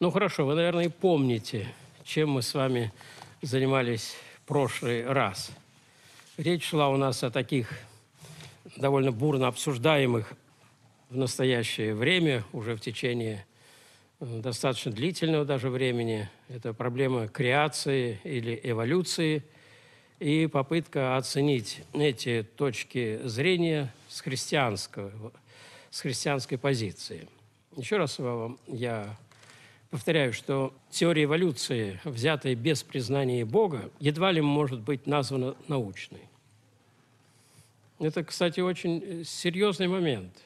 Ну хорошо, вы, наверное, и помните, чем мы с вами занимались в прошлый раз. Речь шла у нас о таких довольно бурно обсуждаемых в настоящее время, уже в течение э, достаточно длительного даже времени. Это проблема креации или эволюции и попытка оценить эти точки зрения с, христианского, с христианской позиции. Еще раз вам я Повторяю, что теория эволюции, взятая без признания Бога, едва ли может быть названа научной. Это, кстати, очень э, серьезный момент.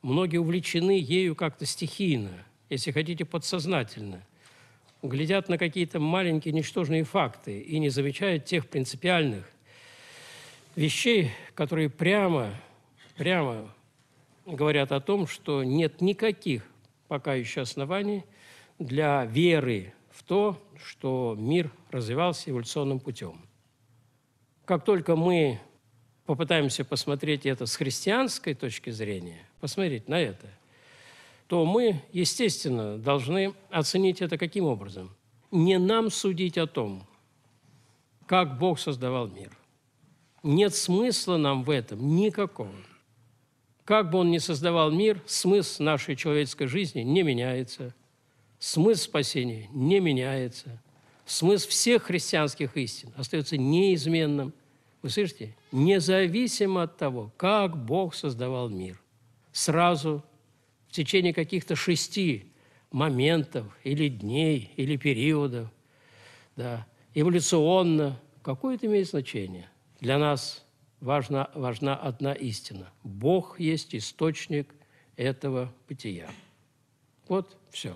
Многие увлечены ею как-то стихийно, если хотите, подсознательно. Глядят на какие-то маленькие ничтожные факты и не замечают тех принципиальных вещей, которые прямо, прямо говорят о том, что нет никаких пока еще оснований – для веры в то, что мир развивался эволюционным путем. Как только мы попытаемся посмотреть это с христианской точки зрения, посмотреть на это, то мы, естественно, должны оценить это каким образом? Не нам судить о том, как Бог создавал мир. Нет смысла нам в этом никакого. Как бы он ни создавал мир, смысл нашей человеческой жизни не меняется. Смысл спасения не меняется. Смысл всех христианских истин остается неизменным. Вы слышите? Независимо от того, как Бог создавал мир. Сразу, в течение каких-то шести моментов или дней, или периодов, да, эволюционно, какое это имеет значение? Для нас важна, важна одна истина. Бог есть источник этого бытия. Вот все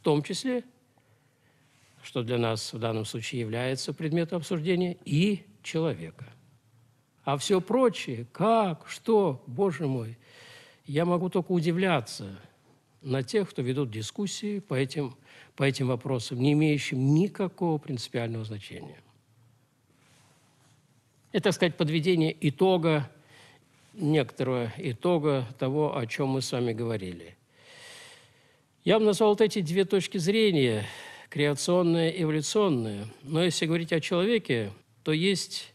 в том числе, что для нас в данном случае является предметом обсуждения, и человека. А все прочее, как, что, боже мой, я могу только удивляться на тех, кто ведут дискуссии по этим, по этим вопросам, не имеющим никакого принципиального значения. Это, так сказать, подведение итога, некоторого итога того, о чем мы с вами говорили – я бы назвал вот эти две точки зрения, креационная и эволюционная. Но если говорить о человеке, то есть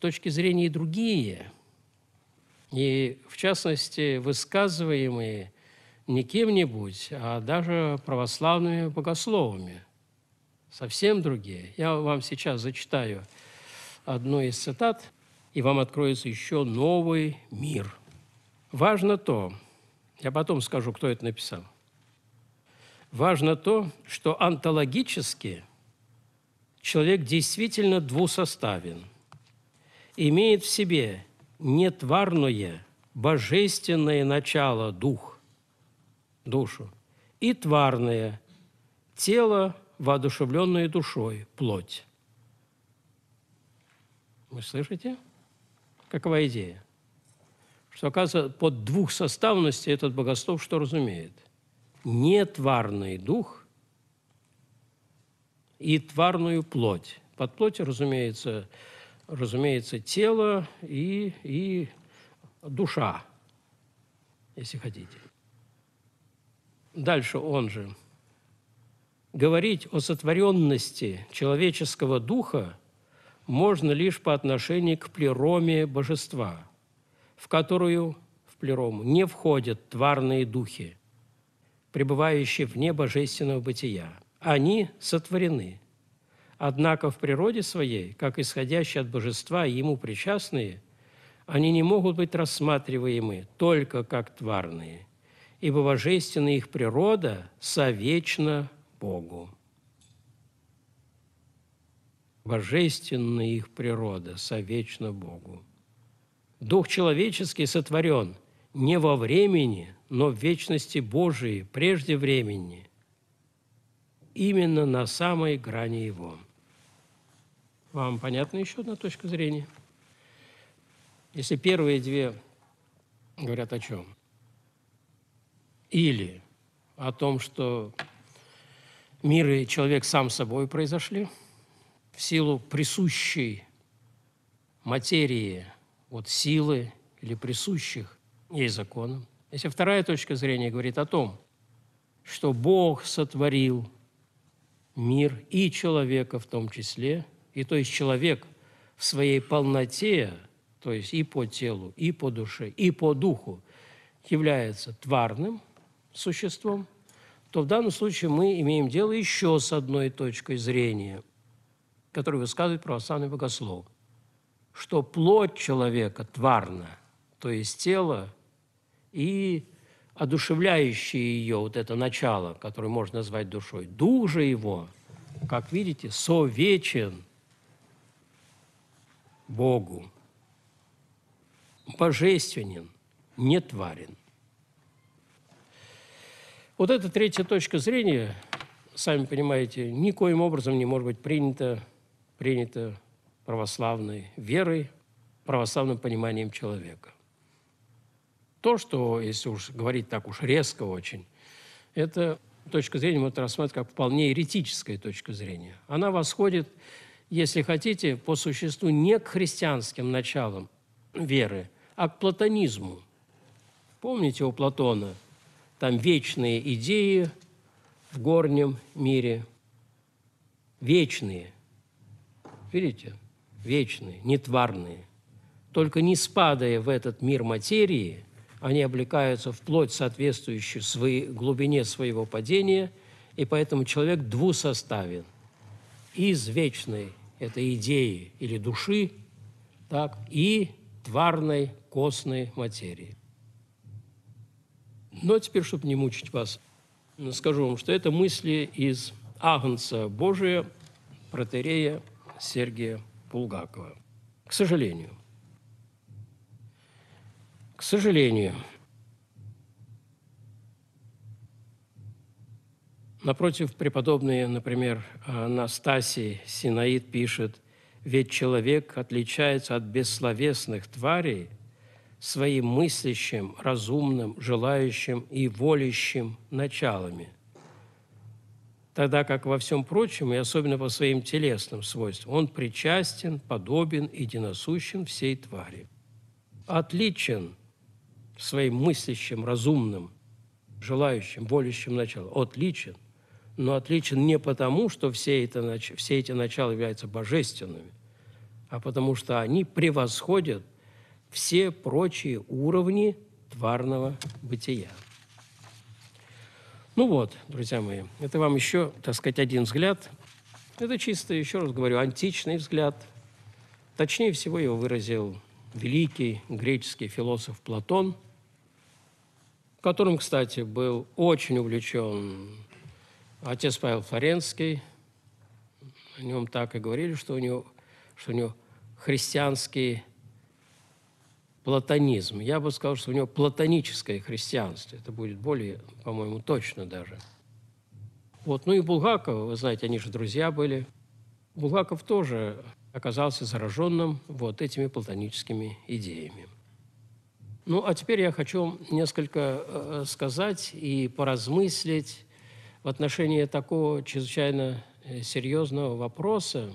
точки зрения и другие. И, в частности, высказываемые не кем-нибудь, а даже православными богословами. Совсем другие. Я вам сейчас зачитаю одну из цитат, и вам откроется еще новый мир. Важно то, я потом скажу, кто это написал – Важно то, что антологически человек действительно двусоставен, имеет в себе нетварное, божественное начало – дух, душу, и тварное – тело, воодушевленное душой, плоть. Вы слышите? Какова идея? Что, оказывается, под двухсоставностью этот богослов что разумеет – нетварний дух и тварную плоть. Под плотью, разумеется, разумеется, тело и, и душа, если хотите. Дальше он же. Говорить о сотворенности человеческого духа можно лишь по отношению к плероме божества, в которую в плерому не входят тварные духи, пребывающие вне божественного бытия. Они сотворены. Однако в природе своей, как исходящие от божества и ему причастные, они не могут быть рассматриваемы только как тварные, ибо божественная их природа совечна Богу. Божественная их природа совечна Богу. Дух человеческий сотворен не во времени, но в вечности Божией, прежде времени, именно на самой грани его. Вам понятна еще одна точка зрения? Если первые две говорят о чем? Или о том, что мир и человек сам собой произошли в силу присущей материи, вот силы или присущих есть законом. Если вторая точка зрения говорит о том, что Бог сотворил мир и человека в том числе, и то есть человек в своей полноте, то есть и по телу, и по душе, и по духу, является тварным существом, то в данном случае мы имеем дело еще с одной точкой зрения, которую высказывает православный богослов, что плоть человека тварна, то есть тело и одушевляющее ее вот это начало, которое можно назвать душой. Дух же его, как видите, совечен Богу, божественен, нетварен. Вот эта третья точка зрения, сами понимаете, никоим образом не может быть принята, принята православной верой, православным пониманием человека то, что, если уж говорить так уж резко очень, это точка зрения можно рассматривать как вполне эретическая точка зрения. Она восходит, если хотите, по существу не к христианским началам веры, а к платонизму. Помните у Платона там вечные идеи в горнем мире, вечные, видите, вечные, нетварные. Только не спадая в этот мир материи – они облекаются вплоть плоть, соответствующую своей, глубине своего падения, и поэтому человек двусоставен. Из вечной этой идеи или души, так, и тварной костной материи. Но теперь, чтобы не мучить вас, скажу вам, что это мысли из Агнца Божия, протерея Сергия Булгакова. К сожалению. К сожалению, напротив, преподобные, например, Анастасий Синаид пишет, «Ведь человек отличается от бессловесных тварей своим мыслящим, разумным, желающим и волящим началами» тогда как во всем прочем, и особенно по своим телесным свойствам, он причастен, подобен, единосущен всей твари. Отличен своим мыслящим, разумным, желающим, болящим началом отличен, но отличен не потому, что все, это, все эти начала являются божественными, а потому что они превосходят все прочие уровни тварного бытия. Ну вот, друзья мои, это вам еще, так сказать, один взгляд. Это чисто, еще раз говорю, античный взгляд. Точнее всего его выразил великий греческий философ Платон – которым, кстати, был очень увлечен отец Павел Флоренский. О нем так и говорили, что у него, что у него христианский платонизм. Я бы сказал, что у него платоническое христианство. Это будет более, по-моему, точно даже. Вот. Ну и Булгаков, вы знаете, они же друзья были. Булгаков тоже оказался зараженным вот этими платоническими идеями. Ну, а теперь я хочу несколько э, сказать и поразмыслить в отношении такого чрезвычайно э, серьезного вопроса.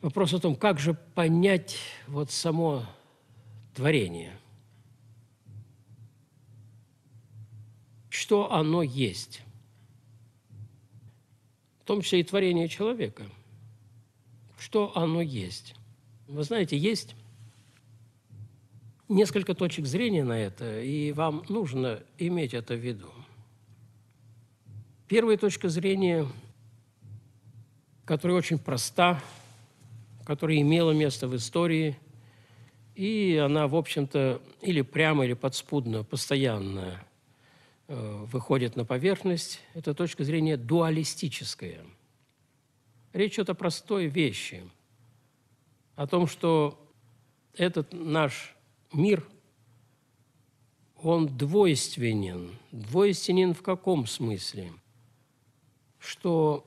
Вопрос о том, как же понять вот само творение. Что оно есть? В том числе и творение человека. Что оно есть? Вы знаете, есть несколько точек зрения на это, и вам нужно иметь это в виду. Первая точка зрения, которая очень проста, которая имела место в истории, и она, в общем-то, или прямо, или подспудно, постоянно э, выходит на поверхность, это точка зрения дуалистическая. Речь идет о простой вещи, о том, что этот наш мир, он двойственен. Двойственен в каком смысле? Что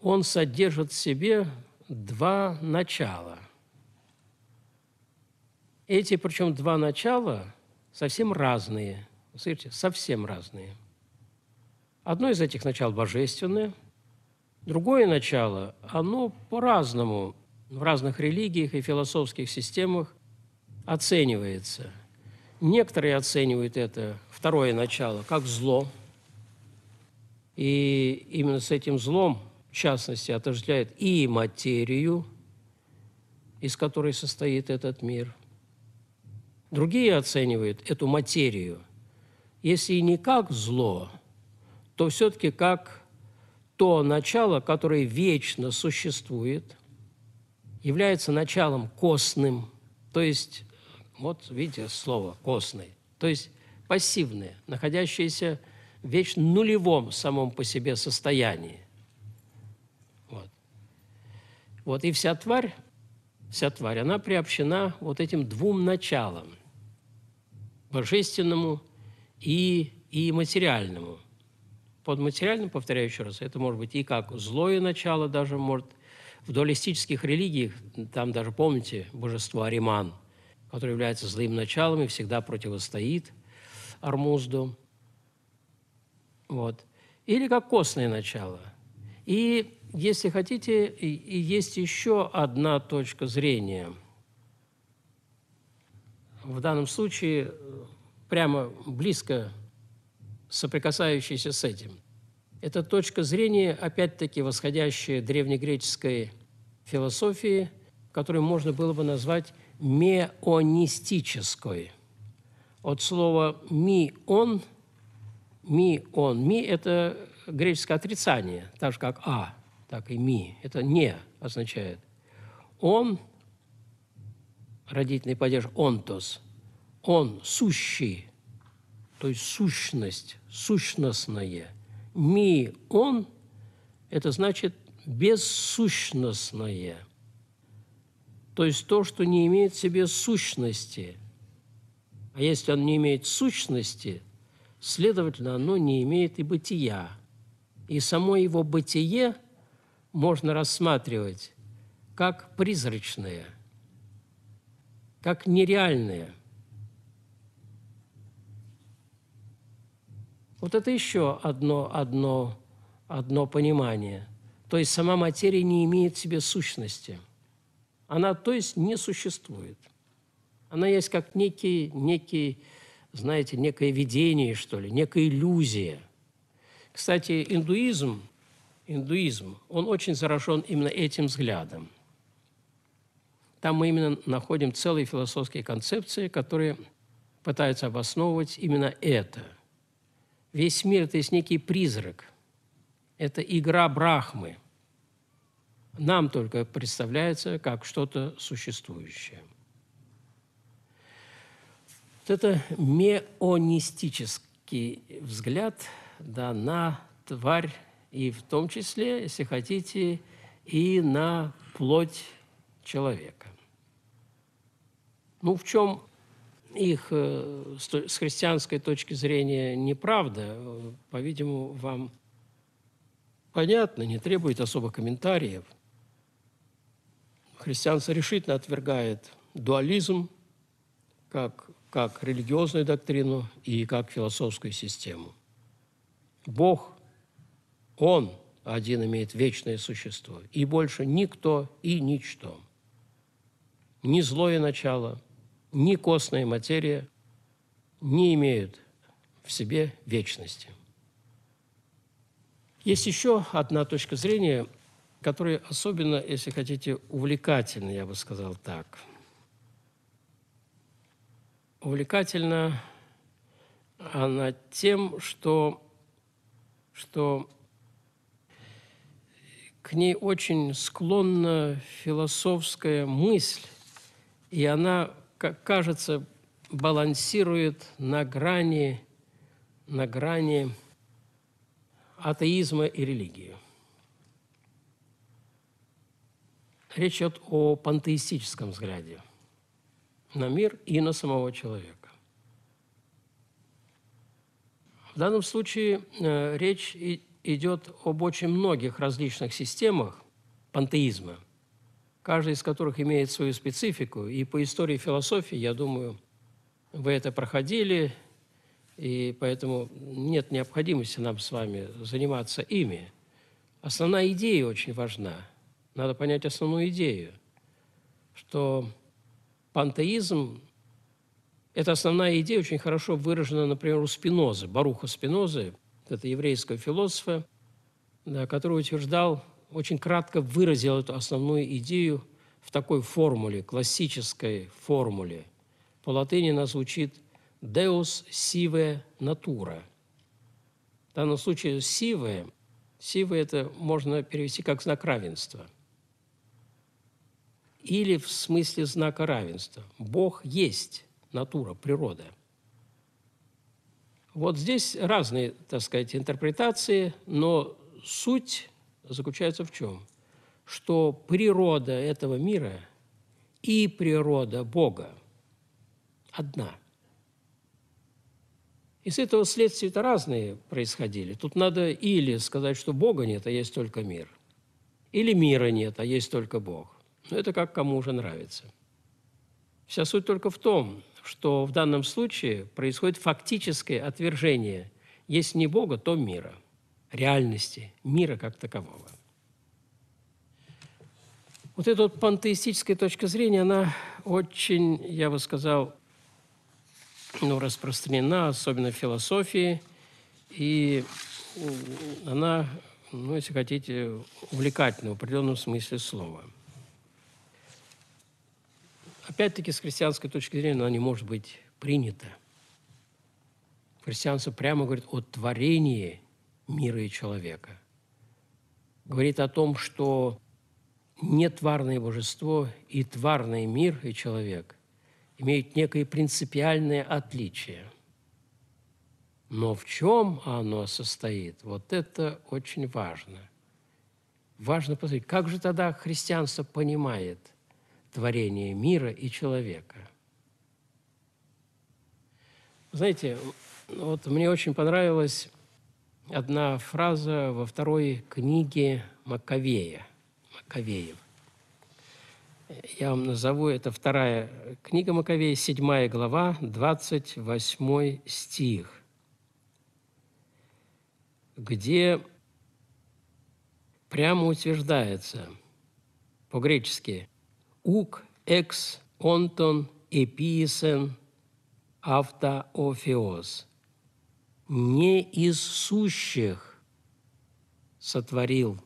он содержит в себе два начала. Эти, причем, два начала совсем разные. Смотрите, совсем разные. Одно из этих начал божественное, другое начало, оно по-разному в разных религиях и философских системах оценивается. Некоторые оценивают это второе начало как зло. И именно с этим злом, в частности, отождествляет и материю, из которой состоит этот мир. Другие оценивают эту материю, если и не как зло, то все-таки как то начало, которое вечно существует, является началом костным, то есть вот видите слово «костный». То есть пассивные, находящиеся в вечно нулевом самом по себе состоянии. Вот. вот и вся тварь, вся тварь, она приобщена вот этим двум началам – божественному и, и материальному. Под материальным, повторяю еще раз, это может быть и как злое начало даже может. В дуалистических религиях, там даже, помните, божество Ариман – который является злым началом и всегда противостоит армузду. Вот. Или как костное начало. И, если хотите, и, и есть еще одна точка зрения. В данном случае э, прямо близко соприкасающаяся с этим. Это точка зрения, опять-таки, восходящая древнегреческой философии, которую можно было бы назвать меонистической. От слова ми он, – «ми-он». «Ми» – это греческое отрицание, так же, как «а», так и «ми». Это «не» означает. «Он» – родительный падеж «онтос», «он» – «сущий», то есть сущность, сущностное. «Ми» – «он» – это значит бессущностное – то есть то, что не имеет в себе сущности. А если оно не имеет сущности, следовательно, оно не имеет и бытия. И само его бытие можно рассматривать как призрачное, как нереальное. Вот это еще одно, одно, одно понимание. То есть сама материя не имеет в себе сущности – она, то есть, не существует. Она есть как некий, некий, знаете, некое видение, что ли, некая иллюзия. Кстати, индуизм, индуизм, он очень заражен именно этим взглядом. Там мы именно находим целые философские концепции, которые пытаются обосновывать именно это. Весь мир – это есть некий призрак. Это игра Брахмы – нам только представляется как что-то существующее. Вот это меонистический взгляд да, на тварь, и в том числе, если хотите, и на плоть человека. Ну, в чем их э, с христианской точки зрения неправда, э, по-видимому, вам понятно, не требует особых комментариев – христианство решительно отвергает дуализм как, как религиозную доктрину и как философскую систему. Бог, Он один имеет вечное существо, и больше никто и ничто. Ни злое начало, ни костная материя не имеют в себе вечности. Есть еще одна точка зрения – которые особенно, если хотите, увлекательны, я бы сказал так. Увлекательна она тем, что, что к ней очень склонна философская мысль, и она, как кажется, балансирует на грани, на грани атеизма и религии. Речь идет о пантеистическом взгляде на мир и на самого человека. В данном случае э, речь идет об очень многих различных системах пантеизма, каждая из которых имеет свою специфику. И по истории философии, я думаю, вы это проходили, и поэтому нет необходимости нам с вами заниматься ими. Основная идея очень важна – надо понять основную идею, что пантеизм – это основная идея, очень хорошо выражена, например, у Спинозы, Баруха Спинозы, это еврейского философа, да, который утверждал, очень кратко выразил эту основную идею в такой формуле, классической формуле. По латыни она звучит «deus sive natura». В данном случае «sive» «sive» это можно перевести как знак равенства – или в смысле знака равенства. Бог есть натура, природа. Вот здесь разные, так сказать, интерпретации, но суть заключается в чем? Что природа этого мира и природа Бога одна. Из этого следствия-то разные происходили. Тут надо или сказать, что Бога нет, а есть только мир, или мира нет, а есть только Бог – но это как кому уже нравится. Вся суть только в том, что в данном случае происходит фактическое отвержение, если не Бога, то мира, реальности, мира как такового. Вот эта вот пантеистическая точка зрения, она очень, я бы сказал, ну, распространена, особенно в философии, и она, ну, если хотите, увлекательна в определенном смысле слова – опять-таки, с христианской точки зрения, она не может быть принята. Христианство прямо говорит о творении мира и человека. Говорит о том, что нетварное божество и тварный мир и человек имеют некое принципиальное отличие. Но в чем оно состоит, вот это очень важно. Важно посмотреть, как же тогда христианство понимает творение мира и человека. Знаете, вот мне очень понравилась одна фраза во второй книге Маковея. Маковеев. Я вам назову, это вторая книга Маковея, седьмая глава, 28 стих, где прямо утверждается по-гречески «Ук экс онтон эпиесен автоофиоз» – «не из сущих сотворил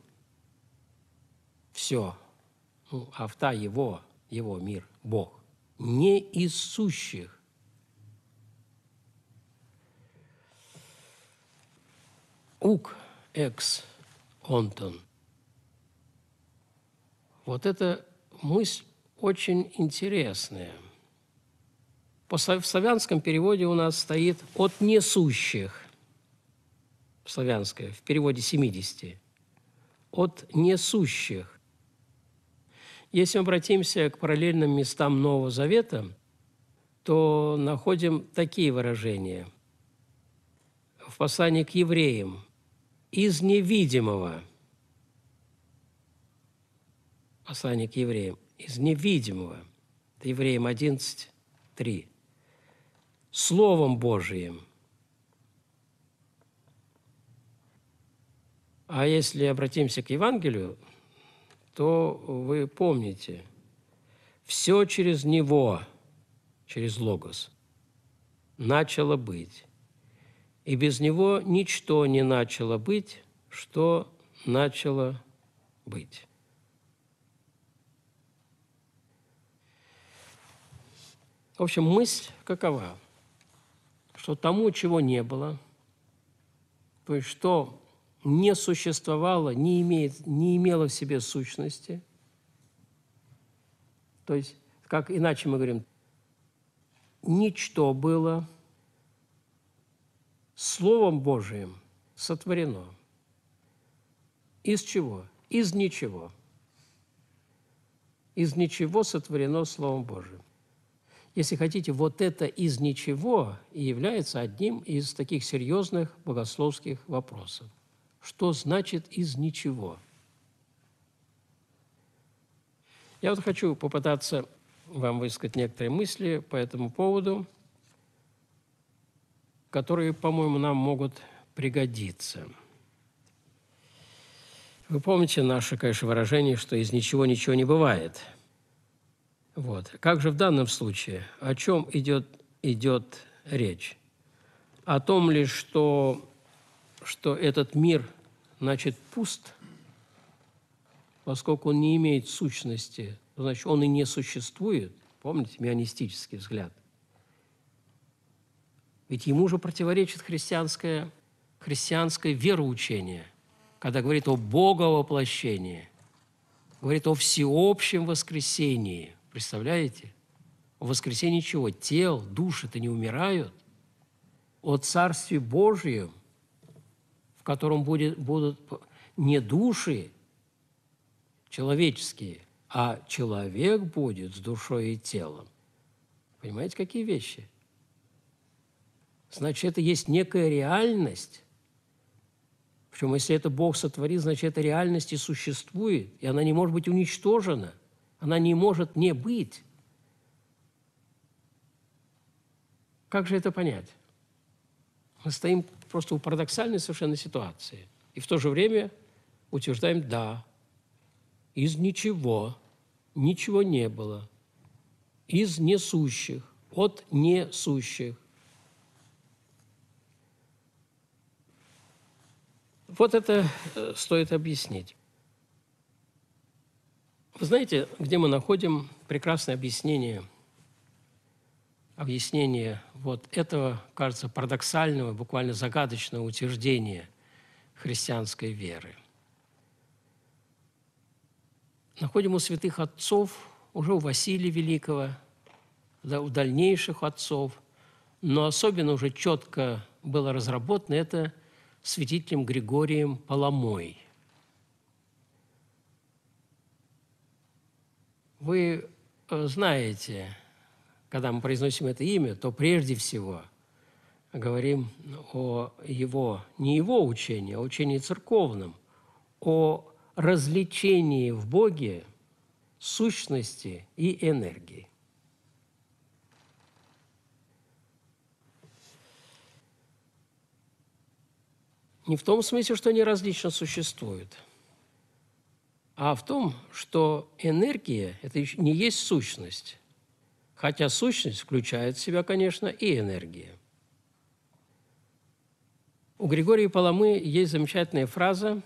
все». Ну, авто его, его мир, Бог. «Не из сущих». Ук экс онтон. Вот это мысль очень интересная. В славянском переводе у нас стоит «от несущих», в славянское, в переводе 70, «от несущих». Если мы обратимся к параллельным местам Нового Завета, то находим такие выражения. В послании к евреям «из невидимого» – послание к евреям, из невидимого, это евреям 11, Словом Божиим. А если обратимся к Евангелию, то вы помните, все через Него, через Логос, начало быть. И без Него ничто не начало быть, что начало быть. В общем, мысль какова? Что тому, чего не было, то есть что не существовало, не, имеет, не имело в себе сущности, то есть, как иначе мы говорим, ничто было Словом Божиим сотворено. Из чего? Из ничего. Из ничего сотворено Словом Божиим. Если хотите, вот это из ничего и является одним из таких серьезных богословских вопросов. Что значит «из ничего»? Я вот хочу попытаться вам высказать некоторые мысли по этому поводу, которые, по-моему, нам могут пригодиться. Вы помните наше, конечно, выражение, что из ничего ничего не бывает – вот. Как же в данном случае? О чем идет, идет речь? О том ли, что, что этот мир, значит, пуст, поскольку он не имеет сущности, значит, он и не существует. Помните мионистический взгляд? Ведь ему же противоречит христианское, христианское вероучение, когда говорит о Бога воплощении, говорит о всеобщем воскресении. Представляете? В воскресенье чего? Тел, души-то не умирают. О Царстве Божьем, в котором будет, будут не души человеческие, а человек будет с душой и телом. Понимаете, какие вещи? Значит, это есть некая реальность. Причем, если это Бог сотворил, значит, эта реальность и существует, и она не может быть уничтожена – она не может не быть. Как же это понять? Мы стоим просто у парадоксальной совершенно ситуации. И в то же время утверждаем «да», из ничего, ничего не было, из несущих, от несущих. Вот это э, стоит объяснить. Вы знаете, где мы находим прекрасное объяснение, объяснение вот этого, кажется, парадоксального, буквально загадочного утверждения христианской веры. Находим у святых отцов, уже у Василия Великого, да, у дальнейших отцов, но особенно уже четко было разработано это святителем Григорием Паламой – Вы э, знаете, когда мы произносим это имя, то прежде всего говорим о его, не его учении, а учении церковном, о развлечении в Боге сущности и энергии. Не в том смысле, что они различно существуют – а в том, что энергия – это не есть сущность, хотя сущность включает в себя, конечно, и энергия. У Григория Паламы есть замечательная фраза,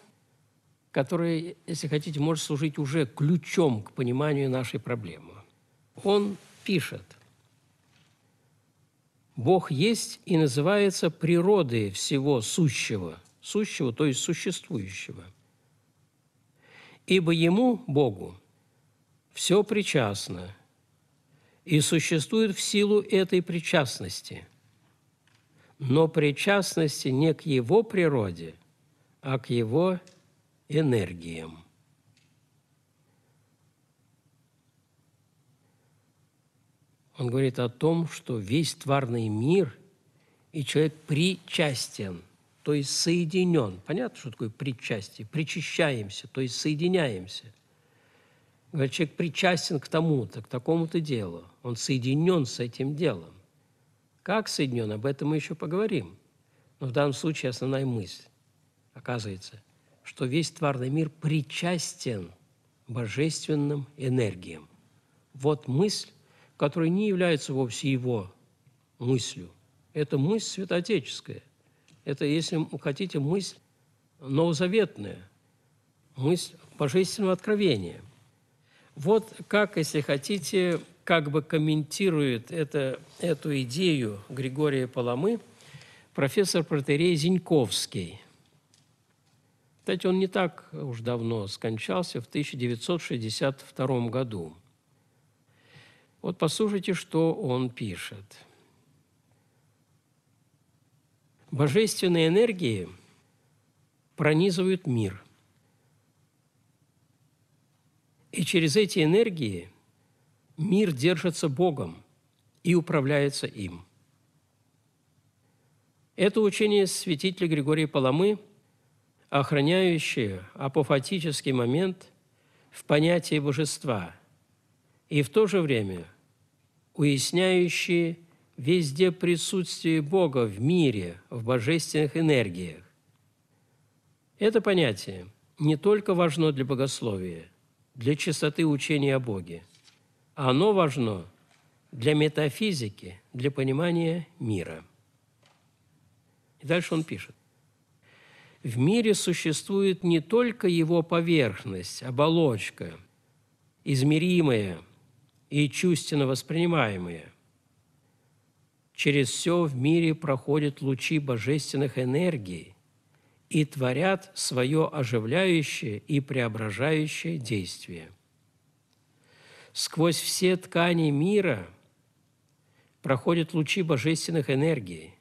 которая, если хотите, может служить уже ключом к пониманию нашей проблемы. Он пишет, «Бог есть и называется природой всего сущего, сущего, то есть существующего – Ибо Ему, Богу, все причастно и существует в силу этой причастности, но причастности не к Его природе, а к Его энергиям. Он говорит о том, что весь тварный мир и человек причастен – то есть соединен. Понятно, что такое причастие? Причащаемся, то есть соединяемся. Говорит, человек причастен к тому-то, к такому-то делу. Он соединен с этим делом. Как соединен, об этом мы еще поговорим. Но в данном случае основная мысль, оказывается, что весь тварный мир причастен божественным энергиям. Вот мысль, которая не является вовсе его мыслью. Это мысль святоотеческая. Это, если хотите, мысль новозаветная, мысль божественного откровения. Вот как, если хотите, как бы комментирует это, эту идею Григория Паламы профессор протерей Зиньковский. Кстати, он не так уж давно скончался, в 1962 году. Вот послушайте, что он пишет – Божественные энергии пронизывают мир. И через эти энергии мир держится Богом и управляется им. Это учение святителя Григория Паламы, охраняющее апофатический момент в понятии божества и в то же время уясняющее везде присутствие Бога в мире, в божественных энергиях. Это понятие не только важно для богословия, для чистоты учения о Боге, а оно важно для метафизики, для понимания мира. И дальше он пишет. В мире существует не только его поверхность, оболочка, измеримая и чувственно воспринимаемая – через все в мире проходят лучи божественных энергий и творят свое оживляющее и преображающее действие. Сквозь все ткани мира проходят лучи божественных энергий.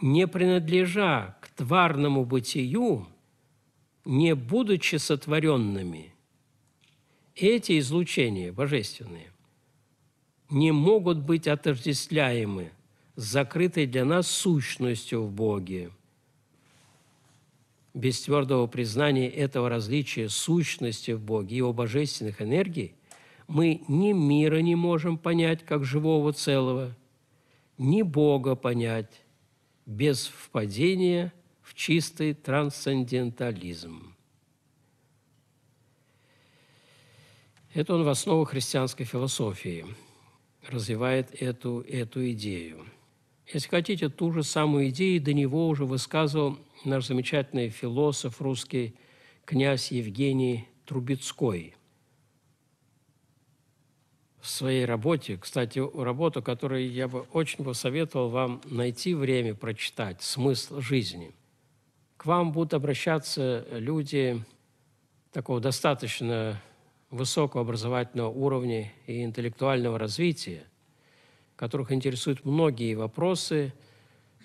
Не принадлежа к тварному бытию, не будучи сотворенными, эти излучения божественные не могут быть отождествляемы с закрытой для нас сущностью в Боге. Без твердого признания этого различия сущности в Боге и его божественных энергий мы ни мира не можем понять как живого целого, ни Бога понять без впадения в чистый трансцендентализм. Это он в основу христианской философии – развивает эту, эту идею. Если хотите, ту же самую идею до него уже высказывал наш замечательный философ русский князь Евгений Трубецкой. В своей работе, кстати, работу, которую я бы очень посоветовал вам найти время прочитать, «Смысл жизни». К вам будут обращаться люди такого достаточно высокого образовательного уровня и интеллектуального развития, которых интересуют многие вопросы,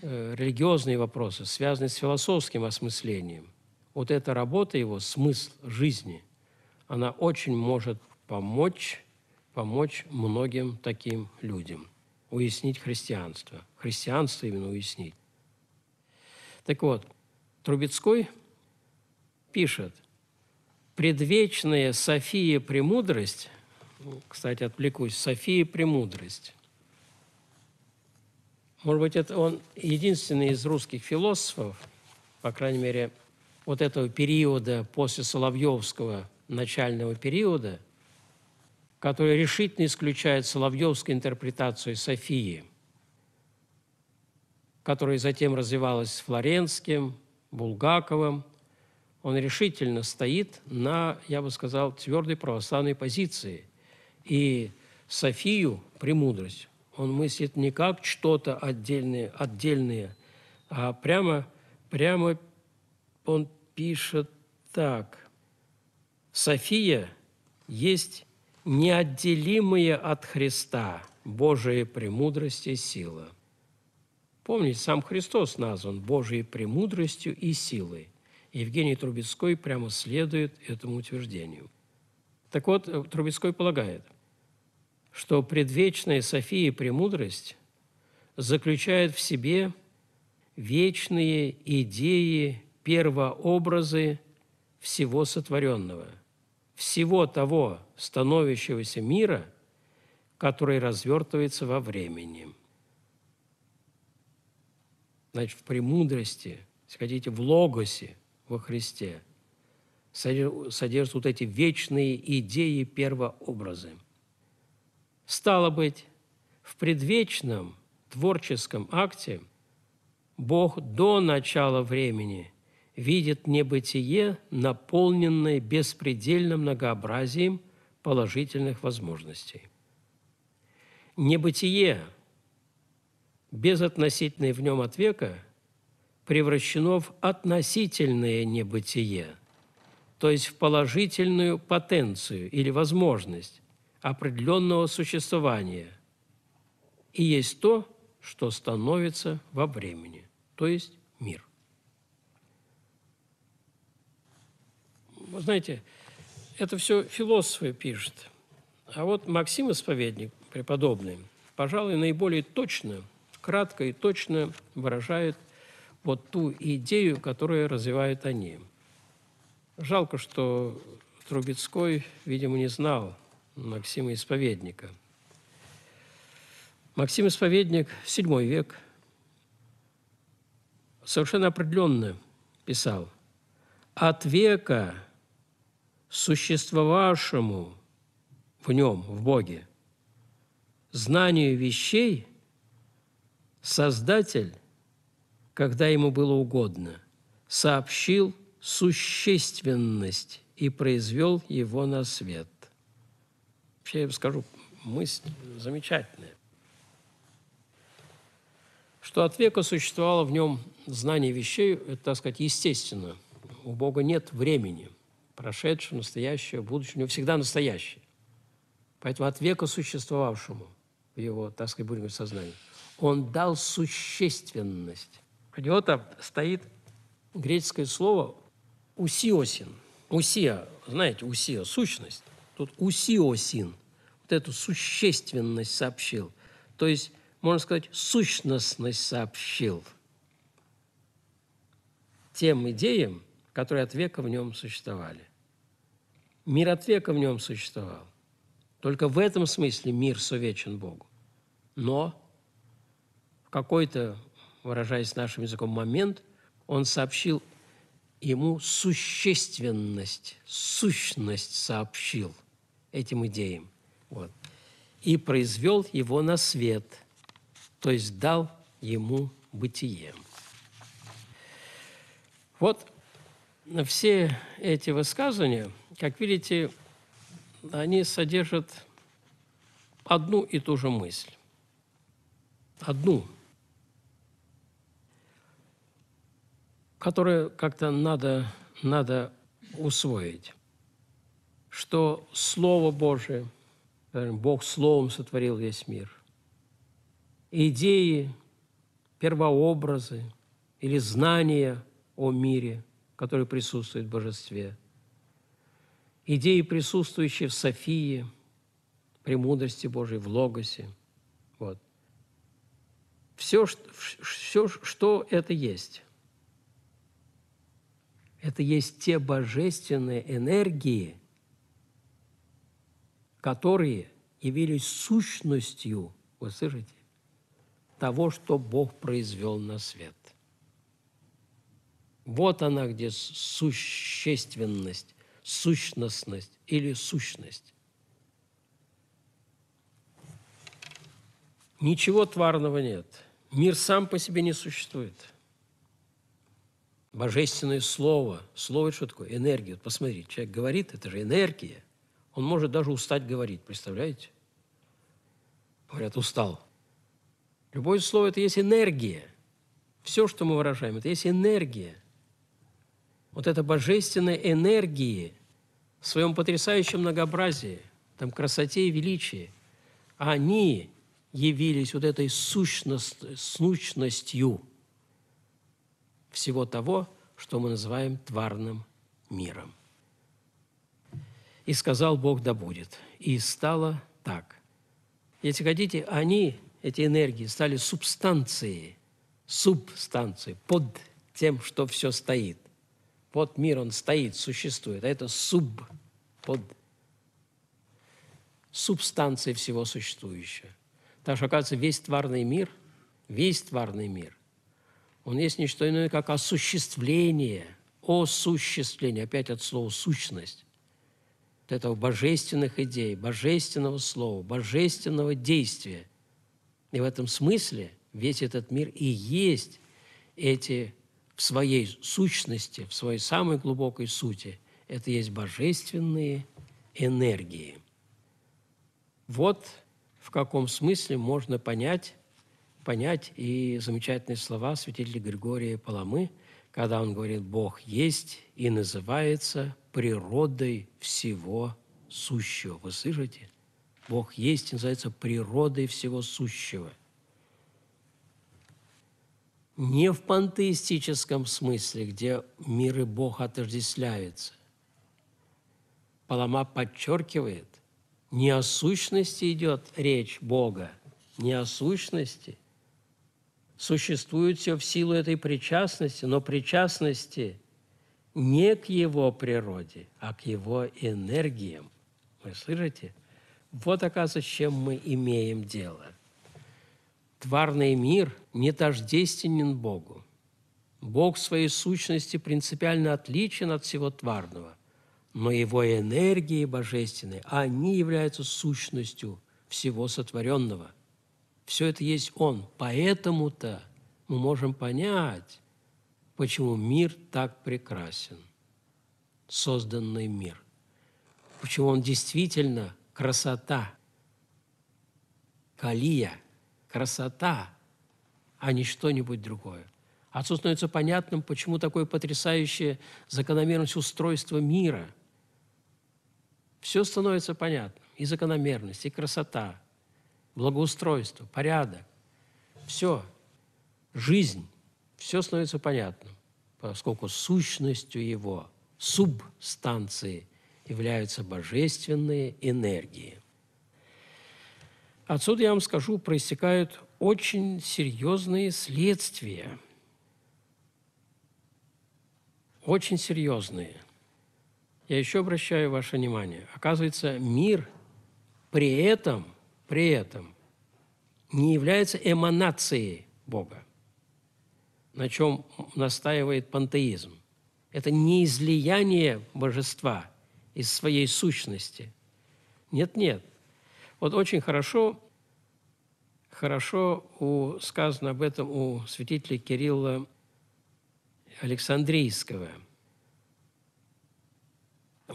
э, религиозные вопросы, связанные с философским осмыслением. Вот эта работа его, смысл жизни, она очень может помочь, помочь многим таким людям уяснить христианство. Христианство именно уяснить. Так вот, Трубецкой пишет – предвечная София Премудрость, ну, кстати, отвлекусь, София Премудрость, может быть, это он единственный из русских философов, по крайней мере, вот этого периода после Соловьевского начального периода, который решительно исключает Соловьевскую интерпретацию Софии, которая затем развивалась с Флоренским, Булгаковым – он решительно стоит на, я бы сказал, твердой православной позиции. И Софию, премудрость, он мыслит не как что-то отдельное, отдельное, а прямо, прямо он пишет так. София есть неотделимая от Христа Божие премудрости и сила. Помните, сам Христос назван Божьей премудростью и силой – Евгений Трубецкой прямо следует этому утверждению. Так вот, э, Трубецкой полагает, что предвечная София премудрость заключает в себе вечные идеи, первообразы всего сотворенного, всего того становящегося мира, который развертывается во времени. Значит, в премудрости, если хотите, в логосе – во Христе содержат вот эти вечные идеи первообразы. Стало быть, в предвечном творческом акте Бог до начала времени видит небытие, наполненное беспредельным многообразием положительных возможностей. Небытие, безотносительное в нем от века – превращено в относительное небытие, то есть в положительную потенцию или возможность определенного существования, и есть то, что становится во времени, то есть мир. Вы знаете, это все философы пишут. А вот Максим Исповедник, преподобный, пожалуй, наиболее точно, кратко и точно выражает вот ту идею, которую развивают они. Жалко, что Трубецкой, видимо, не знал Максима Исповедника. Максим Исповедник, VII век, совершенно определенно писал «От века существовавшему в нем, в Боге, знанию вещей Создатель – когда ему было угодно, сообщил существенность и произвел его на свет. Вообще, я вам скажу, мысль замечательная. Что от века существовало в нем знание вещей, это, так сказать, естественно. У Бога нет времени. Прошедшего, настоящего, будущего. У него всегда настоящее. Поэтому от века существовавшему в его, так сказать, будем говорить, сознании, он дал существенность. У него там стоит греческое слово «усиосин». «Усия», знаете, «усия» – сущность. Тут «усиосин» – вот эту существенность сообщил. То есть, можно сказать, сущностность сообщил тем идеям, которые от века в нем существовали. Мир от века в нем существовал. Только в этом смысле мир совечен Богу. Но в какой-то выражаясь нашим языком, момент, он сообщил ему существенность, сущность сообщил этим идеям. Вот. И произвел его на свет, то есть дал ему бытие. Вот все эти высказывания, как видите, они содержат одну и ту же мысль. Одну которое как-то надо, надо усвоить, что Слово Божие, Бог Словом сотворил весь мир, идеи, первообразы или знания о мире, которые присутствуют в Божестве, идеи, присутствующие в Софии, премудрости Божьей, в Логосе. Вот. Все, что, все, что это есть. Это есть те божественные энергии, которые явились сущностью, вы слышите, того, что Бог произвел на свет. Вот она где существенность, сущностность или сущность. Ничего тварного нет. Мир сам по себе не существует – божественное слово. Слово – что такое? Энергия. Вот посмотрите, человек говорит, это же энергия. Он может даже устать говорить, представляете? Говорят, устал. Любое слово – это есть энергия. Все, что мы выражаем, это есть энергия. Вот эта божественная энергия в своем потрясающем многообразии, там красоте и величии, они явились вот этой сущностью, всего того, что мы называем тварным миром. И сказал Бог, да будет. И стало так. Если хотите, они, эти энергии, стали субстанцией, субстанцией под тем, что все стоит. Вот мир он стоит, существует, а это суб, под субстанцией всего существующего. Так что, оказывается, весь тварный мир, весь тварный мир он есть не что иное, как осуществление, осуществление, опять от слова «сущность», от этого божественных идей, божественного слова, божественного действия. И в этом смысле весь этот мир и есть эти в своей сущности, в своей самой глубокой сути, это есть божественные энергии. Вот в каком смысле можно понять понять и замечательные слова святителя Григория Паламы, когда он говорит «Бог есть и называется природой всего сущего». Вы слышите? Бог есть и называется природой всего сущего. Не в пантеистическом смысле, где мир и Бог отождествляются. Палама подчеркивает, не о сущности идет речь Бога, не о сущности – существует все в силу этой причастности, но причастности не к его природе, а к его энергиям. Вы слышите? Вот, оказывается, с чем мы имеем дело. Тварный мир не тождественен Богу. Бог в своей сущности принципиально отличен от всего тварного, но его энергии божественные, они являются сущностью всего сотворенного. Все это есть Он. Поэтому-то мы можем понять, почему мир так прекрасен, созданный мир. Почему он действительно красота, калия, красота, а не что-нибудь другое. Отцу становится понятным, почему такое потрясающее закономерность устройства мира. Все становится понятным. И закономерность, и красота – благоустройство, порядок, все, жизнь, все становится понятным, поскольку сущностью его, субстанции, являются божественные энергии. Отсюда, я вам скажу, проистекают очень серьезные следствия. Очень серьезные. Я еще обращаю ваше внимание. Оказывается, мир при этом – при этом не является эманацией Бога, на чем настаивает пантеизм. Это не излияние божества из своей сущности. Нет-нет. Вот очень хорошо, хорошо у, сказано об этом у святителя Кирилла Александрийского.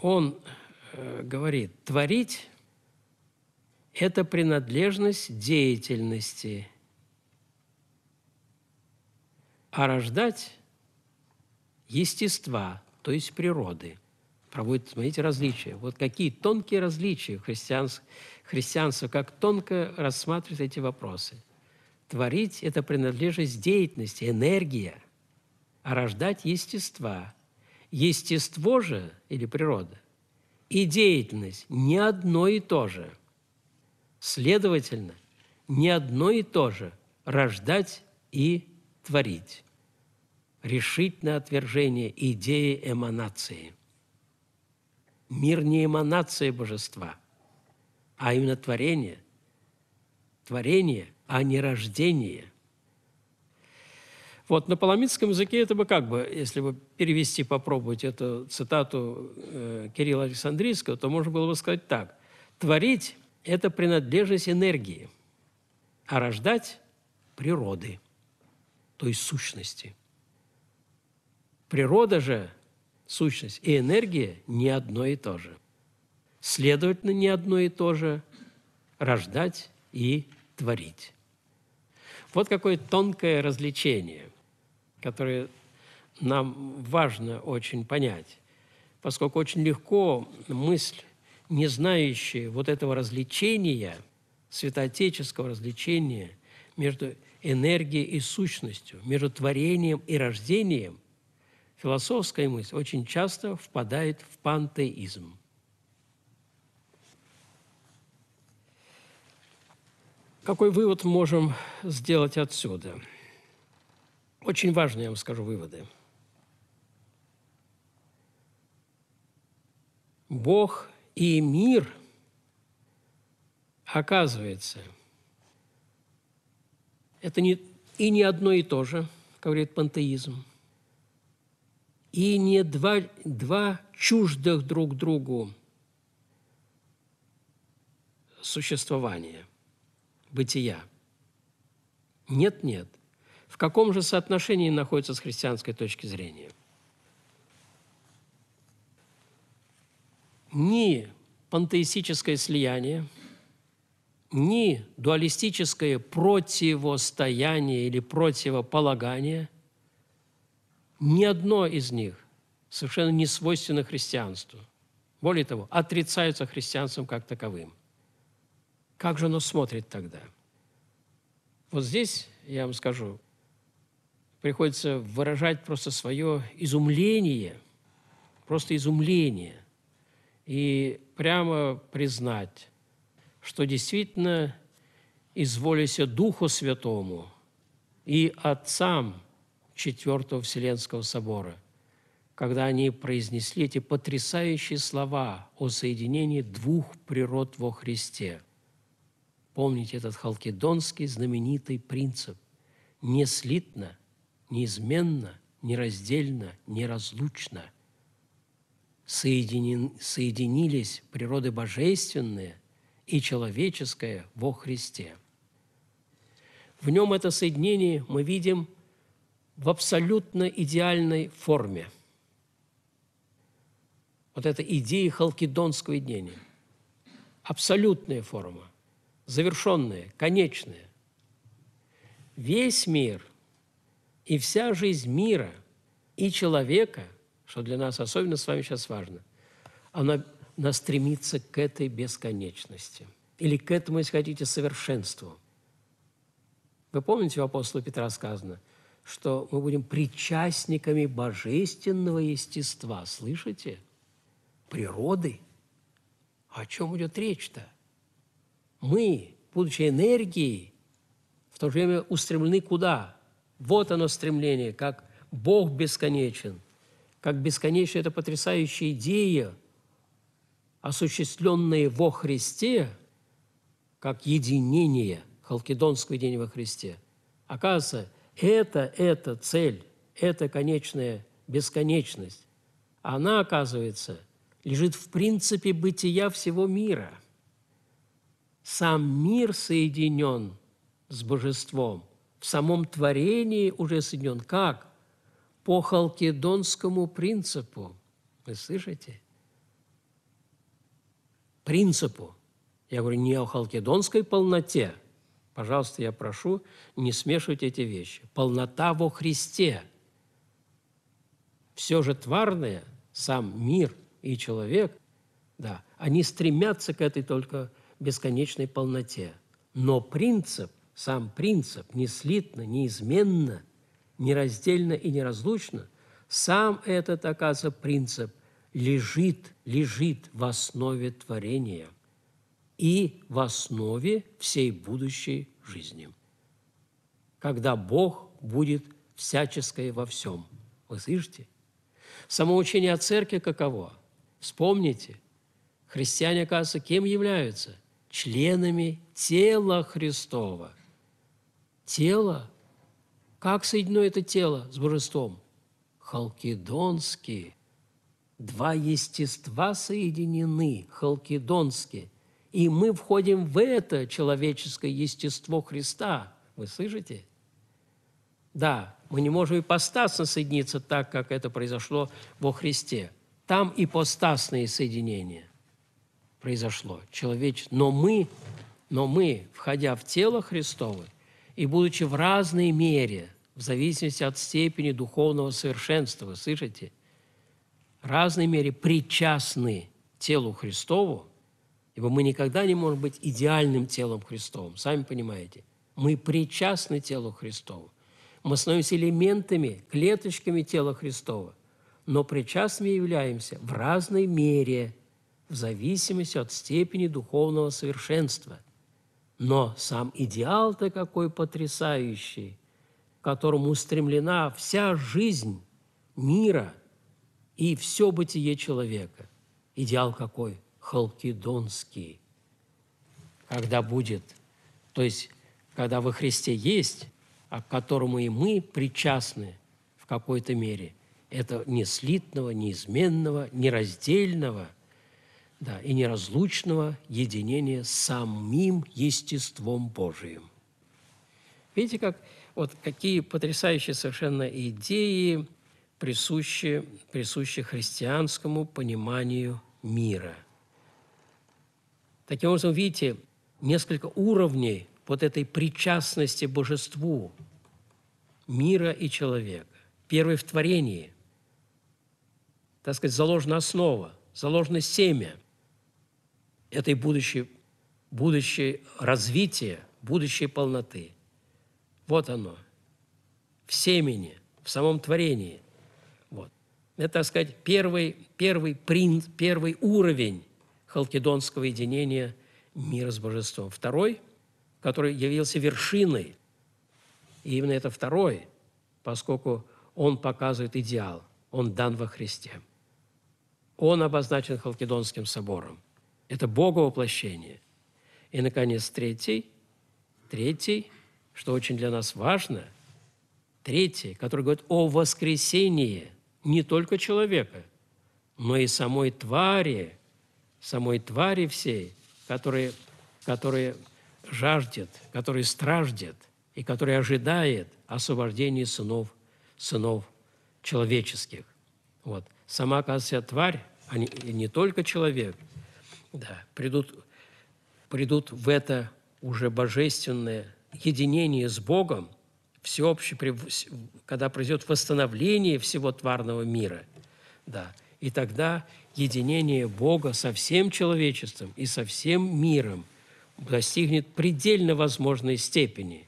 Он э, говорит, творить – это принадлежность деятельности, а рождать – естества, то есть природы. Проводит, смотрите, различия. Вот какие тонкие различия христианство, христианство как тонко рассматривает эти вопросы. Творить – это принадлежность деятельности, энергия, а рождать – естества. Естество же, или природа, и деятельность – не одно и то же – Следовательно, не одно и то же – рождать и творить. Решить на отвержение идеи эманации. Мир не эманация божества, а именно творение. Творение, а не рождение. Вот на паламидском языке это бы как бы, если бы перевести, попробовать эту цитату э, Кирилла Александрийского, то можно было бы сказать так. Творить – это принадлежность энергии, а рождать – природы, то есть сущности. Природа же, сущность и энергия не одно и то же. Следовательно, не одно и то же – рождать и творить. Вот какое тонкое развлечение, которое нам важно очень понять, поскольку очень легко мысль не знающие вот этого развлечения, святоотеческого развлечения между энергией и сущностью, между творением и рождением, философская мысль очень часто впадает в пантеизм. Какой вывод можем сделать отсюда? Очень важные, я вам скажу, выводы. Бог и мир, оказывается, это не, и не одно и то же, говорит пантеизм, и не два, два чуждых друг другу существования, бытия. Нет-нет. В каком же соотношении находится с христианской точки зрения – ни пантеистическое слияние, ни дуалистическое противостояние или противополагание, ни одно из них совершенно не свойственно христианству. Более того, отрицаются христианством как таковым. Как же оно смотрит тогда? Вот здесь, я вам скажу, приходится выражать просто свое изумление, просто изумление и прямо признать, что действительно изволися Духу Святому и Отцам Четвертого Вселенского Собора, когда они произнесли эти потрясающие слова о соединении двух природ во Христе. Помните этот халкидонский знаменитый принцип «не слитно, неизменно, нераздельно, неразлучно – соединен, соединились природы божественные и человеческое во Христе. В нем это соединение мы видим в абсолютно идеальной форме. Вот это идея халкидонского единения. Абсолютная форма, завершенная, конечная. Весь мир и вся жизнь мира и человека что для нас особенно с вами сейчас важно, она, она стремится к этой бесконечности или к этому, если хотите, совершенству. Вы помните, у апостола Петра сказано, что мы будем причастниками божественного естества. Слышите? Природы. А о чем идет речь-то? Мы, будучи энергией, в то же время устремлены куда? Вот оно стремление, как Бог бесконечен – как бесконечная эта потрясающая идея, осуществленная во Христе, как единение, халкидонское единение во Христе. Оказывается, это, это цель, это конечная бесконечность. Она, оказывается, лежит в принципе бытия всего мира. Сам мир соединен с божеством, в самом творении уже соединен. Как? по халкидонскому принципу. Вы слышите? Принципу. Я говорю не о халкидонской полноте. Пожалуйста, я прошу, не смешивать эти вещи. Полнота во Христе. Все же тварное, сам мир и человек, да, они стремятся к этой только бесконечной полноте. Но принцип, сам принцип, неслитно, неизменно – нераздельно и неразлучно, сам этот, оказывается, принцип лежит, лежит в основе творения и в основе всей будущей жизни. Когда Бог будет всяческое во всем. Вы слышите? Самоучение о церкви каково? Вспомните, христиане, оказывается, кем являются? Членами тела Христова. Тело как соединено это тело с божеством? Халкидонски. Два естества соединены, халкидонски. И мы входим в это человеческое естество Христа. Вы слышите? Да, мы не можем ипостасно соединиться так, как это произошло во Христе. Там ипостасное соединение произошло. Человеч... Но мы, но мы, входя в тело Христово и будучи в разной мере в зависимости от степени духовного совершенства, вы слышите, в разной мере причастны телу Христову, ибо мы никогда не можем быть идеальным телом Христовым, сами понимаете. Мы причастны телу Христову. Мы становимся элементами, клеточками тела Христова, но причастными являемся в разной мере, в зависимости от степени духовного совершенства. Но сам идеал-то какой потрясающий – которому устремлена вся жизнь мира и все бытие человека. Идеал какой? Халкидонский. Когда будет, то есть, когда во Христе есть, а к которому и мы причастны в какой-то мере, это неслитного, неизменного, нераздельного – да, и неразлучного единения с самим естеством Божиим. Видите, как вот какие потрясающие совершенно идеи присущи, присущи христианскому пониманию мира. Таким образом, видите, несколько уровней вот этой причастности божеству мира и человека. Первый в творении, так сказать, заложена основа, заложено семя этой будущей, будущей развития, будущей полноты – вот оно. В семени, в самом творении. Вот. Это, так сказать, первый, первый принт, первый уровень халкидонского единения мира с божеством. Второй, который явился вершиной, и именно это второй, поскольку он показывает идеал, он дан во Христе. Он обозначен Халкидонским собором. Это Бога воплощение. И, наконец, третий, третий – что очень для нас важно, третье, которое говорит о воскресении не только человека, но и самой твари, самой твари всей, которая, которая жаждет, которая страждет и которая ожидает освобождения сынов, сынов человеческих. Вот. Сама, оказывается, тварь, а не, не только человек, да, придут, придут в это уже божественное единение с Богом, всеобщее, когда произойдет восстановление всего тварного мира, да, и тогда единение Бога со всем человечеством и со всем миром достигнет предельно возможной степени.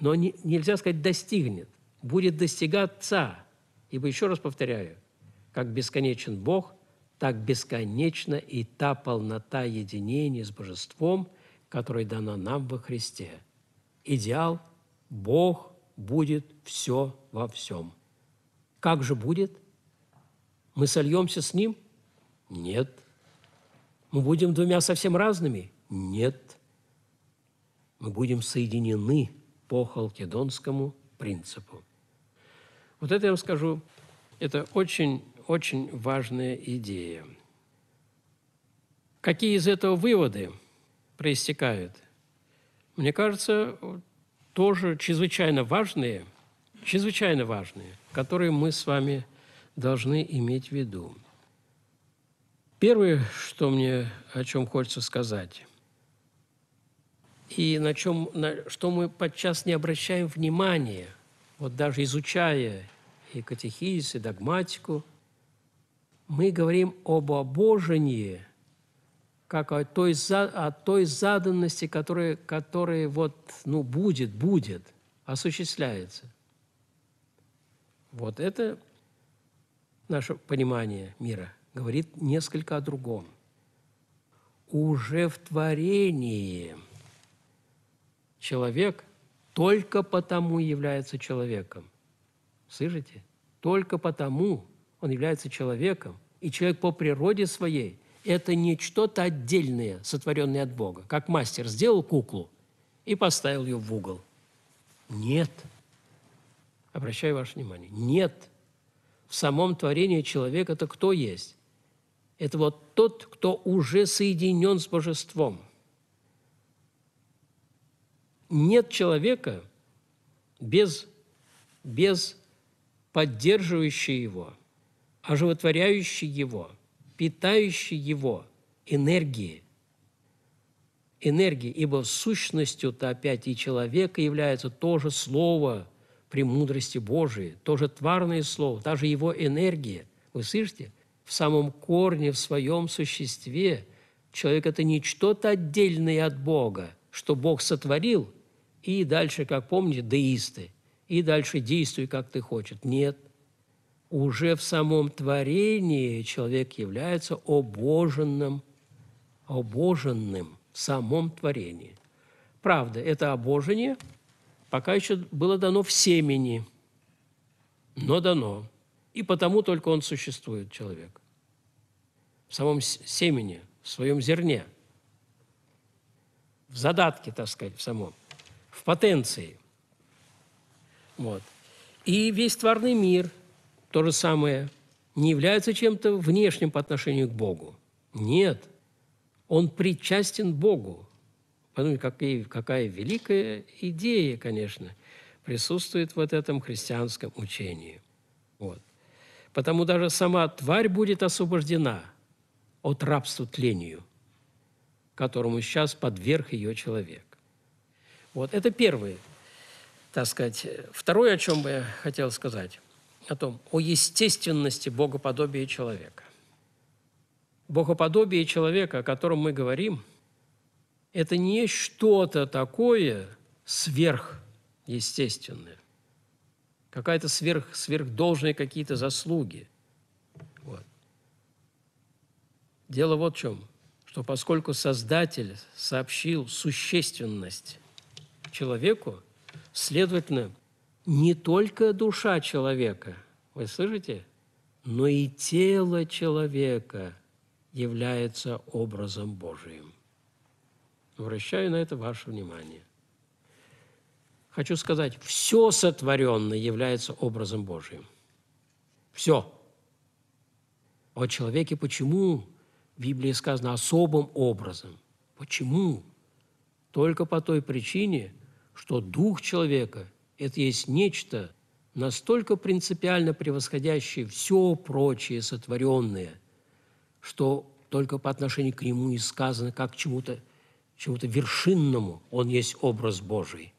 Но не, нельзя сказать «достигнет», будет достигаться, ибо, еще раз повторяю, как бесконечен Бог, так бесконечна и та полнота единения с Божеством – которая дана нам во Христе. Идеал – Бог будет все во всем. Как же будет? Мы сольемся с Ним? Нет. Мы будем двумя совсем разными? Нет. Мы будем соединены по халкидонскому принципу. Вот это я вам скажу, это очень-очень важная идея. Какие из этого выводы – проистекают, мне кажется, тоже чрезвычайно важные, чрезвычайно важные, которые мы с вами должны иметь в виду. Первое, что мне о чем хочется сказать, и на чем, на что мы подчас не обращаем внимания, вот даже изучая и катехизис, и догматику, мы говорим об обожении как о той, о той заданности, которая, которая вот, ну, будет, будет, осуществляется. Вот это наше понимание мира говорит несколько о другом. Уже в творении человек только потому является человеком. Слышите? Только потому он является человеком. И человек по природе своей – это не что-то отдельное, сотворенное от Бога, как мастер сделал куклу и поставил ее в угол. Нет. Обращаю ваше внимание. Нет. В самом творении человека это кто есть? Это вот тот, кто уже соединен с божеством. Нет человека без, без поддерживающего его, оживотворяющей его – питающей его энергии. Энергии, ибо сущностью-то опять и человека является тоже слово при мудрости Божией, тоже тварное слово, даже его энергия. Вы слышите? В самом корне, в своем существе человек – это не что-то отдельное от Бога, что Бог сотворил, и дальше, как помните, деисты, и дальше действуй, как ты хочешь. Нет, уже в самом творении человек является обоженным, обоженным в самом творении. Правда, это обожение пока еще было дано в семени, но дано. И потому только он существует, человек. В самом семени, в своем зерне, в задатке, так сказать, в самом, в потенции. Вот. И весь тварный мир – то же самое не является чем-то внешним по отношению к Богу. Нет, он причастен Богу. Подумайте, какая, какая великая идея, конечно, присутствует вот этом христианском учении. Вот. Потому даже сама тварь будет освобождена от рабства тлению, которому сейчас подверг ее человек. Вот это первое, так сказать. Второе, о чем бы я хотел сказать – о том, о естественности богоподобия человека. Богоподобие человека, о котором мы говорим, это не что-то такое сверхъестественное, какая-то сверх, сверхдолжные какие-то заслуги. Вот. Дело вот в чем, что поскольку Создатель сообщил существенность человеку, следовательно, не только душа человека, вы слышите, но и тело человека является образом Божиим. Вращаю на это ваше внимание. Хочу сказать, все сотворенное является образом Божиим. Все. О человеке почему в Библии сказано особым образом? Почему? Только по той причине, что дух человека – это есть нечто, настолько принципиально превосходящее все прочее сотворенное, что только по отношению к нему и сказано как к чему-то чему-то вершинному, он есть образ Божий.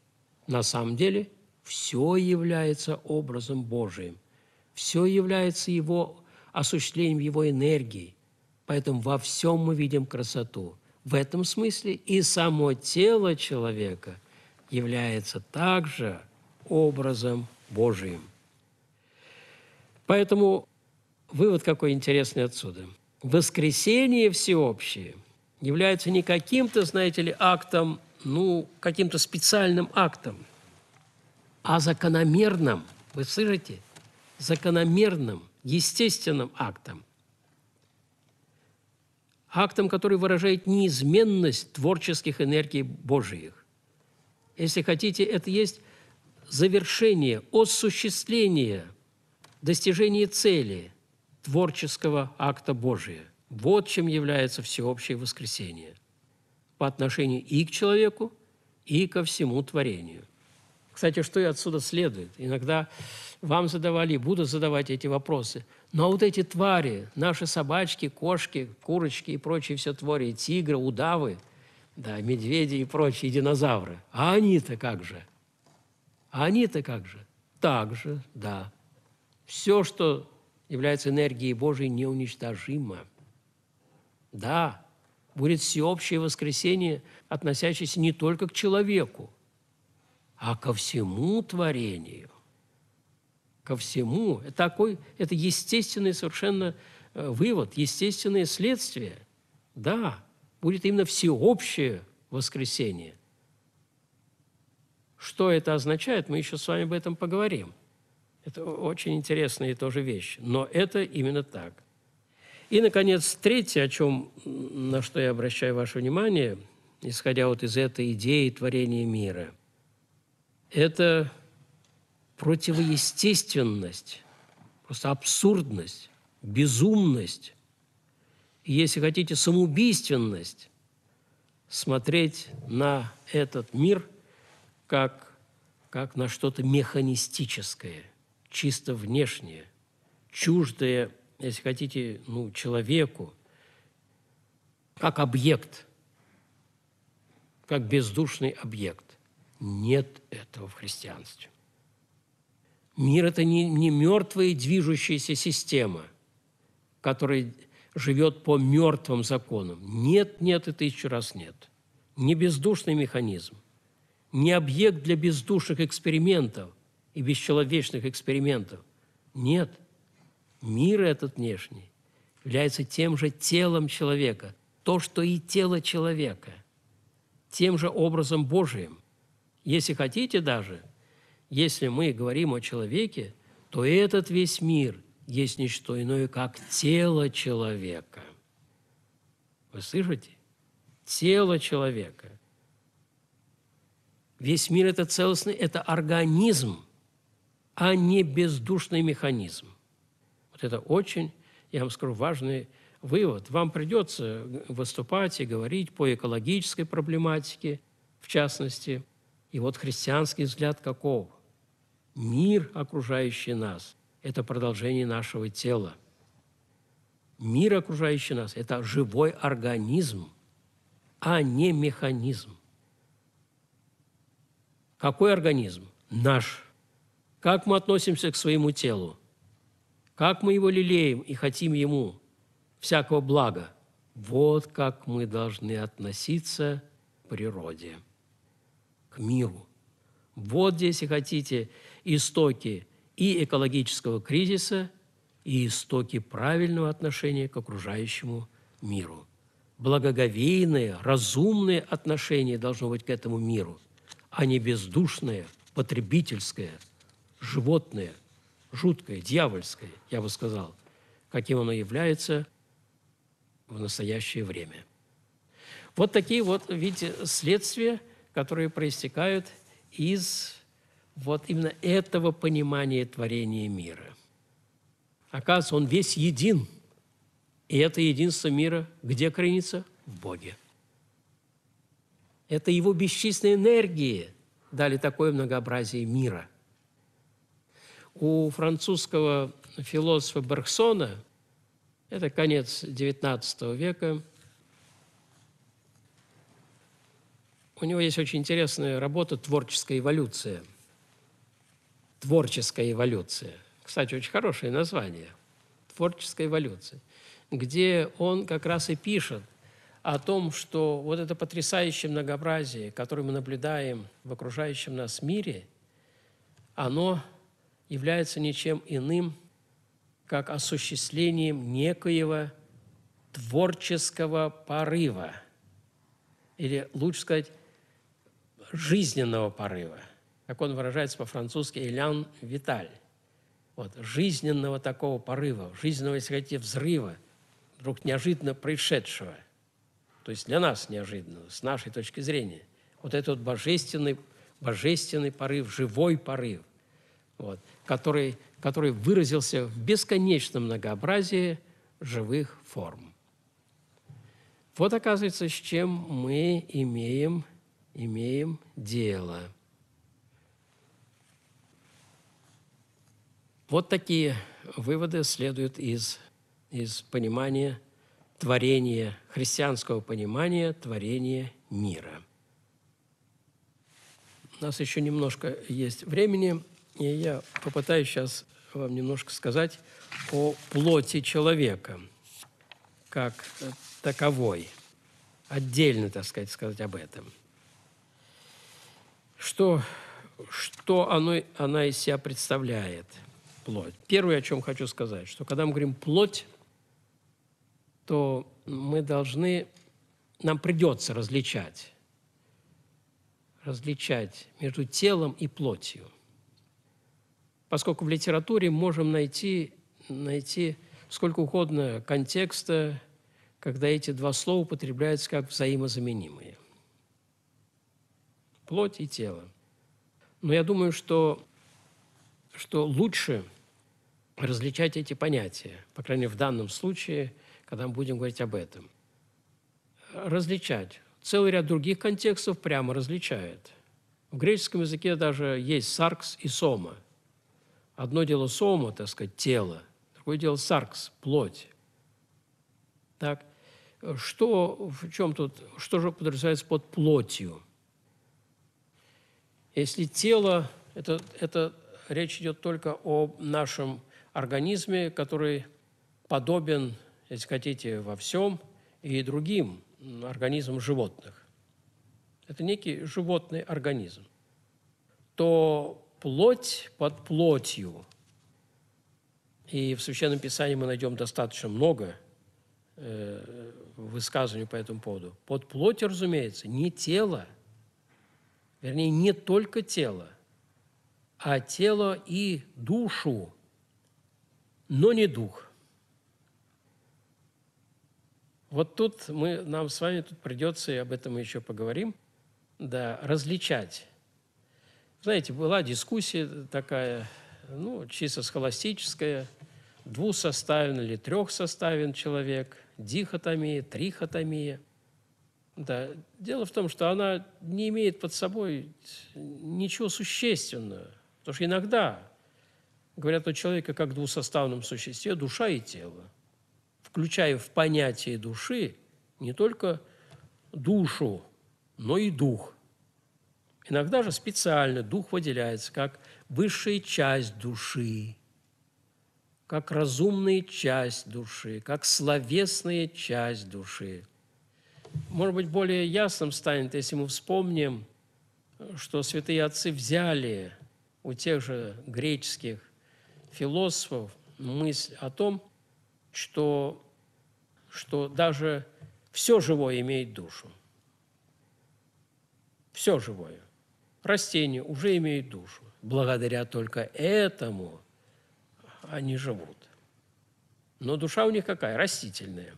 На самом деле все является образом Божиим, все является его осуществлением его энергии, поэтому во всем мы видим красоту. В этом смысле и само тело человека является также образом Божиим. Поэтому вывод какой интересный отсюда. Воскресение всеобщее является не каким-то, знаете ли, актом, ну, каким-то специальным актом, а закономерным, вы слышите, закономерным, естественным актом. Актом, который выражает неизменность творческих энергий Божиих. Если хотите, это есть завершение, осуществление, достижение цели творческого акта Божия. Вот чем является всеобщее воскресение по отношению и к человеку, и ко всему творению. Кстати, что и отсюда следует? Иногда вам задавали буду задавать эти вопросы. Но вот эти твари, наши собачки, кошки, курочки и прочие все твари, тигры, удавы, да, медведи и прочие, динозавры, а они-то как же – а они-то как же? Так же, да. Все, что является энергией Божией, неуничтожимо. Да, будет всеобщее воскресение, относящееся не только к человеку, а ко всему творению. Ко всему. Это, такой, это естественный совершенно э, вывод, естественное следствие. Да, будет именно всеобщее воскресение. Что это означает, мы еще с вами об этом поговорим. Это очень интересная тоже вещь. Но это именно так. И, наконец, третье, о чем, на что я обращаю ваше внимание, исходя вот из этой идеи творения мира, это противоестественность, просто абсурдность, безумность, и, если хотите, самоубийственность смотреть на этот мир – как, как на что-то механистическое, чисто внешнее, чуждое, если хотите, ну, человеку, как объект, как бездушный объект. Нет этого в христианстве. Мир – это не, не мертвая и движущаяся система, которая живет по мертвым законам. Нет, нет и тысячу раз нет. Не бездушный механизм – не объект для бездушных экспериментов и бесчеловечных экспериментов. Нет, мир этот внешний является тем же телом человека, то, что и тело человека, тем же образом Божиим. Если хотите даже, если мы говорим о человеке, то этот весь мир есть не что иное, как тело человека. Вы слышите? Тело человека – Весь мир – это целостный, это организм, а не бездушный механизм. Вот это очень, я вам скажу, важный вывод. Вам придется выступать и говорить по экологической проблематике, в частности. И вот христианский взгляд каков? Мир, окружающий нас, это продолжение нашего тела. Мир, окружающий нас, это живой организм, а не механизм. Какой организм? Наш. Как мы относимся к своему телу? Как мы его лелеем и хотим ему всякого блага? Вот как мы должны относиться к природе, к миру. Вот где, если хотите, истоки и экологического кризиса, и истоки правильного отношения к окружающему миру. Благоговейное, разумное отношение должно быть к этому миру – а не бездушное, потребительское, животное, жуткое, дьявольское, я бы сказал, каким оно является в настоящее время. Вот такие вот, видите, следствия, которые проистекают из вот именно этого понимания творения мира. Оказывается, он весь един. И это единство мира где коренится? В Боге. Это его бесчисленные энергии дали такое многообразие мира. У французского философа Барксона, это конец XIX века, у него есть очень интересная работа «Творческая эволюция». «Творческая эволюция». Кстати, очень хорошее название. «Творческая эволюция», где он как раз и пишет – о том, что вот это потрясающее многообразие, которое мы наблюдаем в окружающем нас мире, оно является ничем иным, как осуществлением некоего творческого порыва, или, лучше сказать, жизненного порыва, как он выражается по-французски «элян виталь», вот, жизненного такого порыва, жизненного, если хотите, взрыва, вдруг неожиданно происшедшего – то есть для нас неожиданно, с нашей точки зрения. Вот этот вот божественный, божественный порыв, живой порыв, вот, который, который выразился в бесконечном многообразии живых форм. Вот, оказывается, с чем мы имеем, имеем дело. Вот такие выводы следуют из, из понимания – творение христианского понимания, творение мира. У нас еще немножко есть времени, и я попытаюсь сейчас вам немножко сказать о плоти человека как э, таковой. Отдельно, так сказать, сказать об этом. Что, что оно, она из себя представляет, плоть? Первое, о чем хочу сказать, что когда мы говорим «плоть», что мы должны, нам придется различать, различать между телом и плотью. Поскольку в литературе можем найти, найти сколько угодно контекста, когда эти два слова употребляются как взаимозаменимые. Плоть и тело. Но я думаю, что, что лучше различать эти понятия, по крайней мере, в данном случае – когда мы будем говорить об этом. Различать. Целый ряд других контекстов прямо различает. В греческом языке даже есть саркс и сома. Одно дело сома, так сказать, тело, другое дело саркс, плоть. Так, что, в чем тут, что же подразумевается под плотью? Если тело, это, это речь идет только о нашем организме, который подобен если хотите, во всем и другим организмам животных. Это некий животный организм. То плоть под плотью. И в Священном Писании мы найдем достаточно много э, высказываний по этому поводу. Под плотью, разумеется, не тело, вернее, не только тело, а тело и душу, но не дух. Вот тут мы, нам с вами тут придется, и об этом мы еще поговорим, да, различать. Знаете, была дискуссия такая, ну, чисто схоластическая, двусоставен или трехсоставен человек, дихотомия, трихотомия. Да. Дело в том, что она не имеет под собой ничего существенного. Потому что иногда говорят о человеке как двусоставном существе душа и тело – включая в понятие души не только душу, но и дух. Иногда же специально дух выделяется как высшая часть души, как разумная часть души, как словесная часть души. Может быть, более ясным станет, если мы вспомним, что святые отцы взяли у тех же греческих философов мысль о том, что, что даже все живое имеет душу. Все живое. Растения уже имеют душу. Благодаря только этому они живут. Но душа у них какая? Растительная.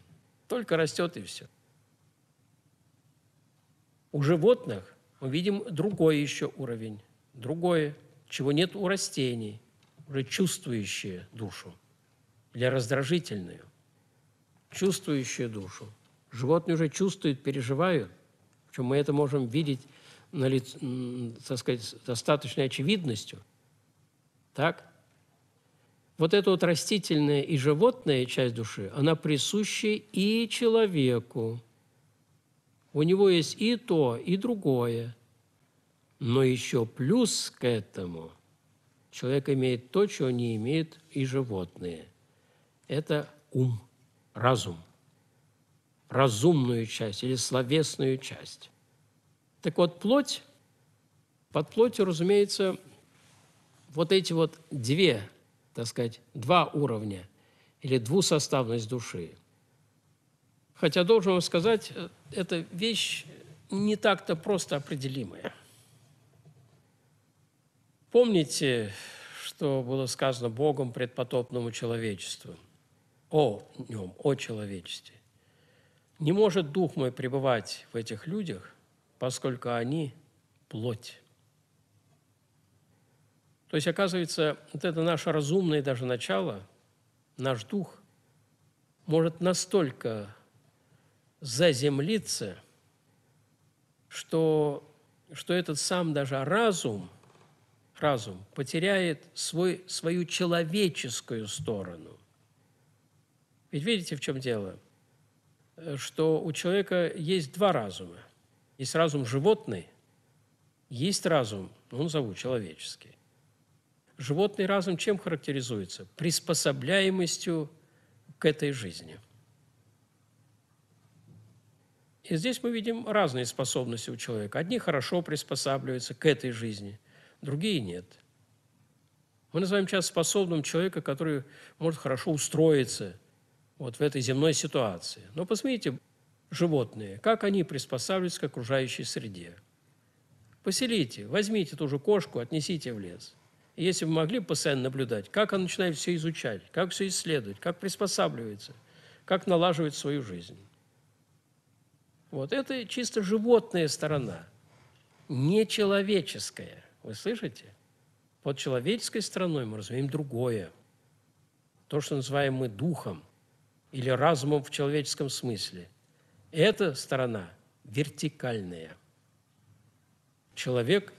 Только растет и все. У животных мы видим другой еще уровень, другое, чего нет у растений, уже чувствующие душу для раздражительную, чувствующую душу. Животные уже чувствуют, переживают, причем мы это можем видеть на лиц, так сказать, с достаточной очевидностью. Так? Вот эта вот растительная и животная часть души, она присуща и человеку. У него есть и то, и другое. Но еще плюс к этому человек имеет то, чего не имеют и животные это ум, разум, разумную часть или словесную часть. Так вот, плоть, под плотью, разумеется, вот эти вот две, так сказать, два уровня или двусоставность души. Хотя, должен вам сказать, эта вещь не так-то просто определимая. Помните, что было сказано Богом предпотопному человечеству – о нем, о человечестве. Не может Дух мой пребывать в этих людях, поскольку они – плоть. То есть, оказывается, вот это наше разумное даже начало, наш дух, может настолько заземлиться, что, что этот сам даже разум, разум потеряет свой, свою человеческую сторону. Ведь видите, в чем дело? Э, что у человека есть два разума. Есть разум животный, есть разум, ну, назову человеческий. Животный разум чем характеризуется? Приспособляемостью к этой жизни. И здесь мы видим разные способности у человека. Одни хорошо приспосабливаются к этой жизни, другие нет. Мы называем сейчас способным человека, который может хорошо устроиться, вот в этой земной ситуации. Но посмотрите, животные, как они приспосабливаются к окружающей среде. Поселите, возьмите ту же кошку, отнесите в лес. И если вы могли постоянно наблюдать, как она начинает все изучать, как все исследовать, как приспосабливается, как налаживает свою жизнь. Вот это чисто животная сторона, не человеческая. Вы слышите? Под человеческой стороной мы разумеем другое. То, что называем мы духом – или разумом в человеческом смысле. Эта сторона вертикальная. Человек,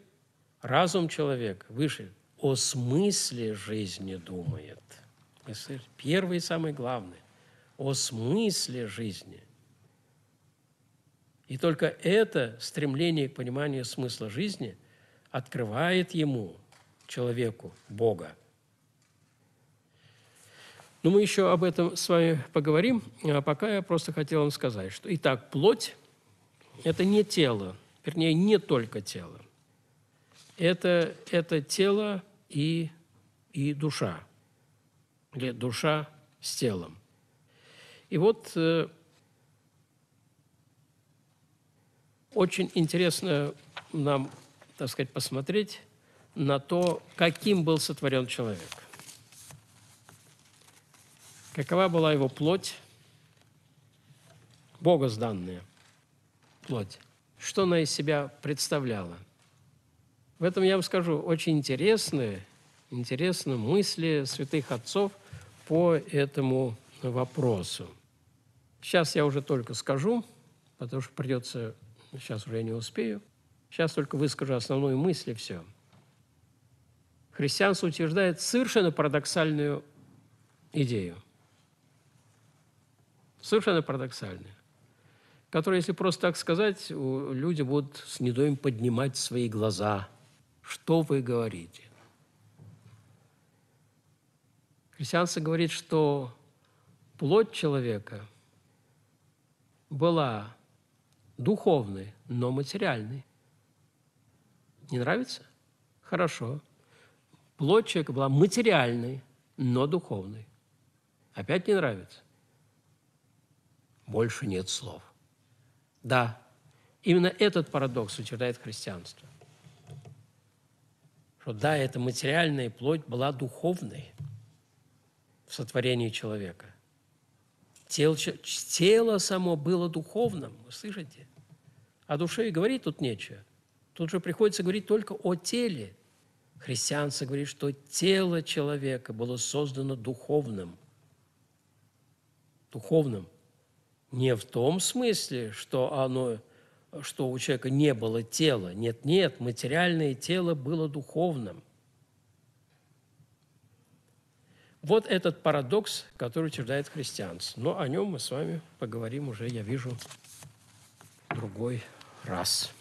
разум человек выше о смысле жизни думает. Первое и самый главный о смысле жизни. И только это стремление к пониманию смысла жизни открывает ему, человеку, Бога – но мы еще об этом с вами поговорим, а пока я просто хотел вам сказать, что итак, плоть – это не тело, вернее, не только тело. Это, это тело и, и душа, или душа с телом. И вот э, очень интересно нам, так сказать, посмотреть на то, каким был сотворен человек. Какова была его плоть? Бога сданная плоть. Что она из себя представляла? В этом, я вам скажу, очень интересные, интересные мысли святых отцов по этому вопросу. Сейчас я уже только скажу, потому что придется, сейчас уже я не успею, сейчас только выскажу основную мысль и все. Христианство утверждает совершенно парадоксальную идею – совершенно парадоксальное, которое, если просто так сказать, люди будут с недоем поднимать свои глаза. Что вы говорите? Христианство говорит, что плоть человека была духовной, но материальной. Не нравится? Хорошо. Плоть человека была материальной, но духовной. Опять не нравится больше нет слов. Да, именно этот парадокс утверждает христианство. Что да, эта материальная плоть была духовной в сотворении человека. Тело, тело само было духовным, вы слышите? О а душе и говорить тут нечего. Тут же приходится говорить только о теле. Христианство говорит, что тело человека было создано духовным. Духовным. Не в том смысле, что оно, что у человека не было тела. Нет, нет, материальное тело было духовным. Вот этот парадокс, который утверждает христианство. Но о нем мы с вами поговорим уже, я вижу, другой раз.